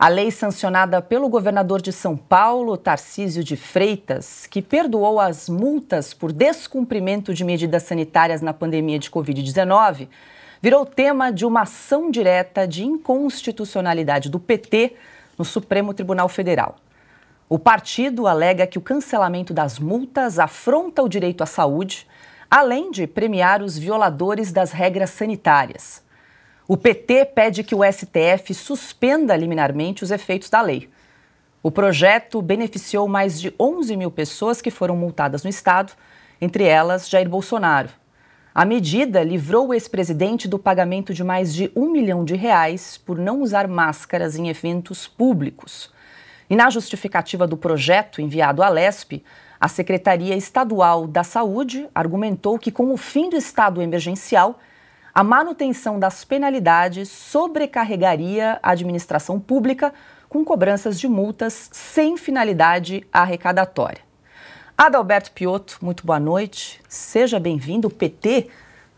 A lei sancionada pelo governador de São Paulo, Tarcísio de Freitas, que perdoou as multas por descumprimento de medidas sanitárias na pandemia de Covid-19, virou tema de uma ação direta de inconstitucionalidade do PT no Supremo Tribunal Federal. O partido alega que o cancelamento das multas afronta o direito à saúde, além de premiar os violadores das regras sanitárias. O PT pede que o STF suspenda liminarmente os efeitos da lei. O projeto beneficiou mais de 11 mil pessoas que foram multadas no Estado, entre elas Jair Bolsonaro. A medida livrou o ex-presidente do pagamento de mais de um milhão de reais por não usar máscaras em eventos públicos. E na justificativa do projeto enviado à LESP, a Secretaria Estadual da Saúde argumentou que, com o fim do estado emergencial, a manutenção das penalidades sobrecarregaria a administração pública com cobranças de multas sem finalidade arrecadatória. Adalberto Piotto, muito boa noite. Seja bem-vindo. O PT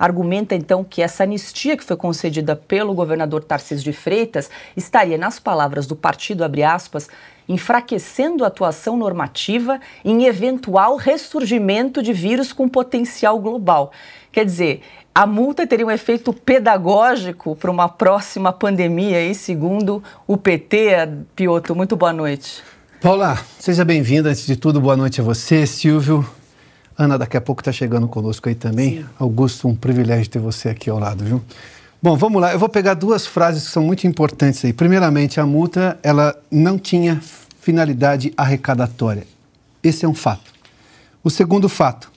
argumenta então que essa anistia que foi concedida pelo governador Tarcísio de Freitas estaria, nas palavras do partido, abre aspas, enfraquecendo a atuação normativa em eventual ressurgimento de vírus com potencial global. Quer dizer, a multa teria um efeito pedagógico para uma próxima pandemia, aí, segundo o PT, Pioto. Muito boa noite. Paula, seja bem-vinda. Antes de tudo, boa noite a você, Silvio. Ana, daqui a pouco está chegando conosco aí também. Sim. Augusto, um privilégio ter você aqui ao lado, viu? Bom, vamos lá. Eu vou pegar duas frases que são muito importantes aí. Primeiramente, a multa ela não tinha finalidade arrecadatória. Esse é um fato. O segundo fato,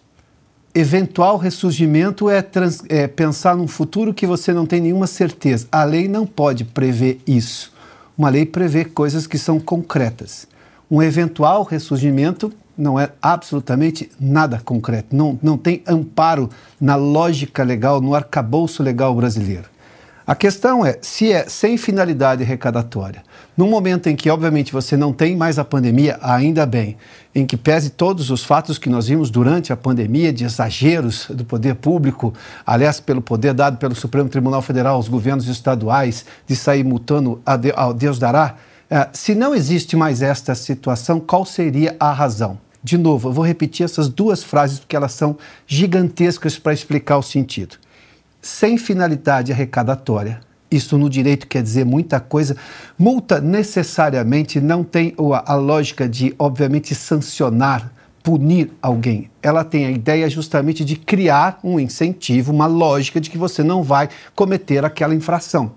eventual ressurgimento é, trans, é, pensar num futuro que você não tem nenhuma certeza. A lei não pode prever isso. Uma lei prevê coisas que são concretas. Um eventual ressurgimento não é absolutamente nada concreto, não, não tem amparo na lógica legal, no arcabouço legal brasileiro. A questão é se é sem finalidade arrecadatória, No momento em que, obviamente, você não tem mais a pandemia, ainda bem, em que pese todos os fatos que nós vimos durante a pandemia de exageros do poder público, aliás, pelo poder dado pelo Supremo Tribunal Federal aos governos estaduais de sair multando ao Deus dará, eh, se não existe mais esta situação, qual seria a razão? De novo, eu vou repetir essas duas frases porque elas são gigantescas para explicar o sentido. Sem finalidade arrecadatória, isso no direito quer dizer muita coisa. Multa necessariamente não tem a lógica de, obviamente, sancionar, punir alguém. Ela tem a ideia justamente de criar um incentivo, uma lógica de que você não vai cometer aquela infração.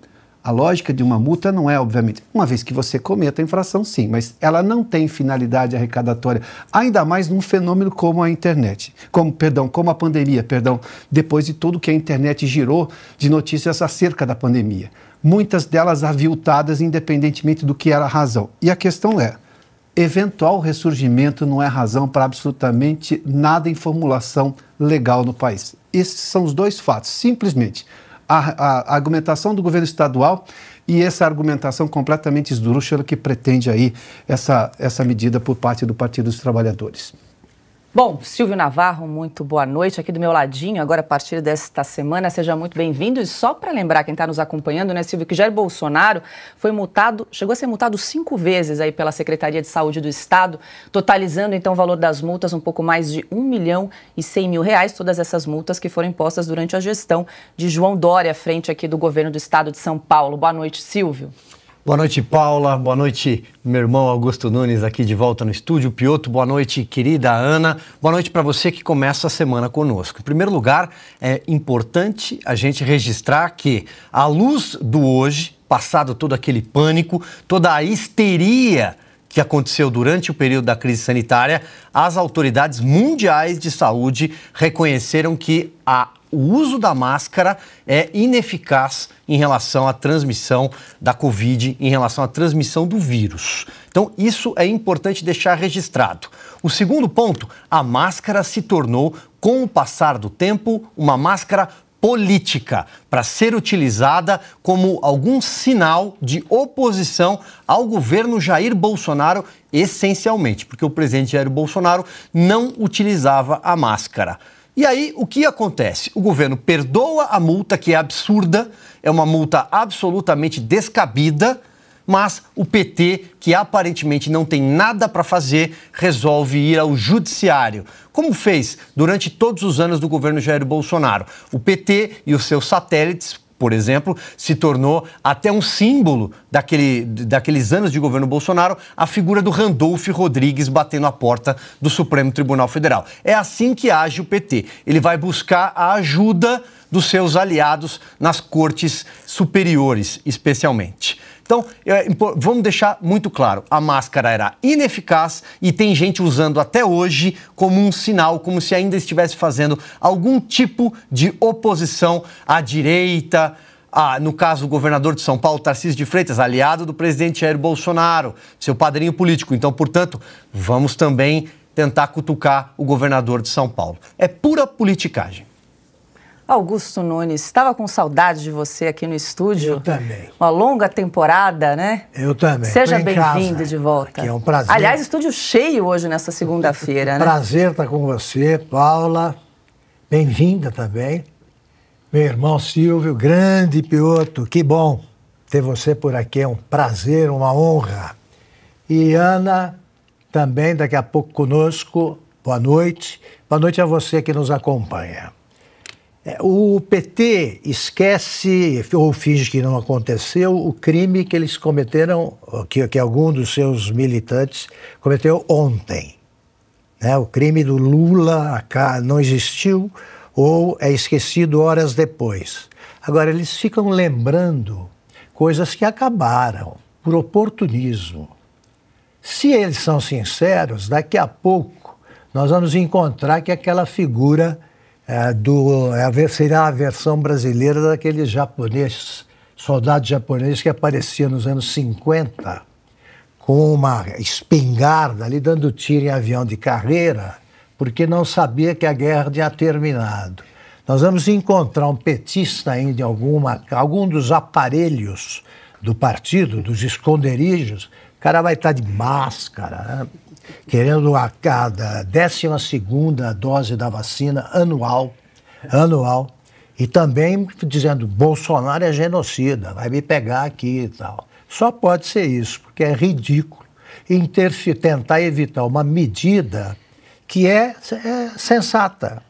A lógica de uma multa não é, obviamente, uma vez que você cometa a infração, sim, mas ela não tem finalidade arrecadatória, ainda mais num fenômeno como a internet, como, perdão, como a pandemia, perdão, depois de tudo que a internet girou de notícias acerca da pandemia. Muitas delas aviltadas, independentemente do que era a razão. E a questão é, eventual ressurgimento não é razão para absolutamente nada em formulação legal no país. Esses são os dois fatos, simplesmente a, a argumentação do governo estadual e essa argumentação completamente esdrúxula que pretende aí essa, essa medida por parte do Partido dos Trabalhadores. Bom, Silvio Navarro, muito boa noite aqui do meu ladinho, agora a partir desta semana. Seja muito bem-vindo. E só para lembrar quem está nos acompanhando, né, Silvio, que Jair Bolsonaro foi multado, chegou a ser multado cinco vezes aí pela Secretaria de Saúde do Estado, totalizando então o valor das multas um pouco mais de 1 milhão e 100 mil reais, todas essas multas que foram impostas durante a gestão de João Dória, frente aqui do governo do Estado de São Paulo. Boa noite, Silvio. Boa noite, Paula. Boa noite, meu irmão Augusto Nunes, aqui de volta no estúdio. Pioto, boa noite, querida Ana. Boa noite para você que começa a semana conosco. Em primeiro lugar, é importante a gente registrar que, à luz do hoje, passado todo aquele pânico, toda a histeria que aconteceu durante o período da crise sanitária, as autoridades mundiais de saúde reconheceram que a, o uso da máscara é ineficaz em relação à transmissão da Covid, em relação à transmissão do vírus. Então, isso é importante deixar registrado. O segundo ponto, a máscara se tornou, com o passar do tempo, uma máscara política para ser utilizada como algum sinal de oposição ao governo Jair Bolsonaro, essencialmente, porque o presidente Jair Bolsonaro não utilizava a máscara. E aí, o que acontece? O governo perdoa a multa, que é absurda, é uma multa absolutamente descabida mas o PT, que aparentemente não tem nada para fazer, resolve ir ao judiciário, como fez durante todos os anos do governo Jair Bolsonaro. O PT e os seus satélites por exemplo, se tornou até um símbolo daquele, daqueles anos de governo Bolsonaro, a figura do Randolph Rodrigues batendo a porta do Supremo Tribunal Federal. É assim que age o PT. Ele vai buscar a ajuda dos seus aliados nas cortes superiores, especialmente. Então, é, vamos deixar muito claro: a máscara era ineficaz e tem gente usando até hoje como um sinal, como se ainda estivesse fazendo algum tipo de oposição à direita. Ah, no caso, o governador de São Paulo, Tarcísio de Freitas, aliado do presidente Jair Bolsonaro, seu padrinho político. Então, portanto, vamos também tentar cutucar o governador de São Paulo. É pura politicagem. Augusto Nunes, estava com saudade de você aqui no estúdio. Eu também. Uma longa temporada, né? Eu também. Seja bem-vindo de volta. Aqui é um prazer. Aliás, estúdio cheio hoje nessa segunda-feira, né? Prazer estar tá com você, Paula. Bem-vinda também. Meu irmão Silvio, grande piloto. Que bom ter você por aqui. É um prazer, uma honra. E Ana, também daqui a pouco conosco. Boa noite. Boa noite a você que nos acompanha. É, o PT esquece ou finge que não aconteceu o crime que eles cometeram, que, que algum dos seus militantes cometeu ontem. Né? O crime do Lula não existiu ou é esquecido horas depois. Agora, eles ficam lembrando coisas que acabaram por oportunismo. Se eles são sinceros, daqui a pouco nós vamos encontrar que aquela figura é, do, é, seria a versão brasileira daquele japonês, soldado japonês que aparecia nos anos 50 com uma espingarda ali dando tiro em avião de carreira, porque não sabia que a guerra tinha terminado. Nós vamos encontrar um petista ainda em alguma, algum dos aparelhos do partido, dos esconderijos, o cara vai estar de máscara, né? querendo a cada 12 segunda dose da vacina anual, anual, e também dizendo Bolsonaro é genocida, vai me pegar aqui e tal. Só pode ser isso, porque é ridículo interferir, tentar evitar uma medida que é, é sensata,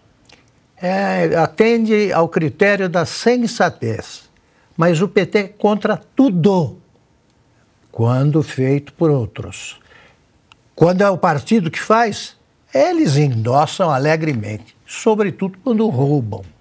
é, atende ao critério da sensatez. Mas o PT é contra tudo quando feito por outros. Quando é o partido que faz, eles endossam alegremente, sobretudo quando roubam.